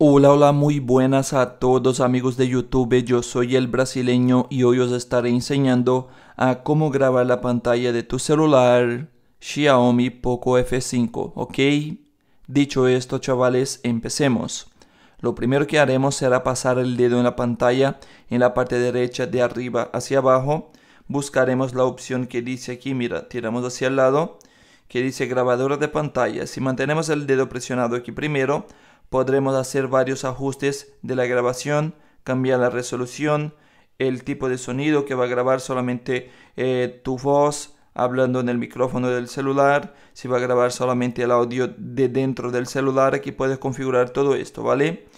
Hola, hola, muy buenas a todos amigos de YouTube, yo soy el brasileño y hoy os estaré enseñando a cómo grabar la pantalla de tu celular Xiaomi Poco F5, ¿ok? Dicho esto chavales, empecemos. Lo primero que haremos será pasar el dedo en la pantalla en la parte derecha de arriba hacia abajo. Buscaremos la opción que dice aquí, mira, tiramos hacia el lado, que dice grabadora de pantalla. Si mantenemos el dedo presionado aquí primero, podremos hacer varios ajustes de la grabación, cambiar la resolución, el tipo de sonido que va a grabar solamente eh, tu voz hablando en el micrófono del celular, si va a grabar solamente el audio de dentro del celular, aquí puedes configurar todo esto, ¿vale?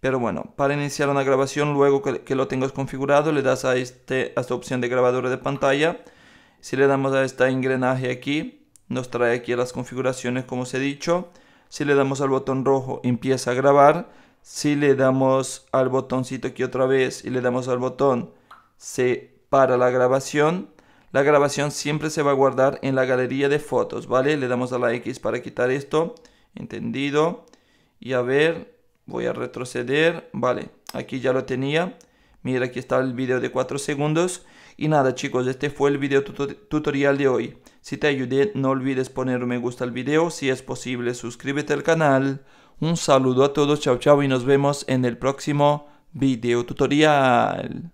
Pero bueno, para iniciar una grabación, luego que, lo tengas configurado, le das a, este, a esta opción de grabadora de pantalla. Si le damos a este engrenaje aquí, nos trae aquí las configuraciones como os he dicho si le damos al botón rojo, empieza a grabar. Si le damos al botoncito aquí otra vez y le damos al botón, se para la grabación. La grabación siempre se va a guardar en la galería de fotos, ¿vale? Le damos a la X para quitar esto. Entendido. Y a ver, voy a retroceder. Vale, aquí ya lo tenía. Mira, aquí está el video de 4 segundos. Y nada chicos, este fue el video tutorial de hoy. Si te ayudé, no olvides poner me gusta al video. Si es posible, suscríbete al canal. Un saludo a todos, chao chao y nos vemos en el próximo video tutorial.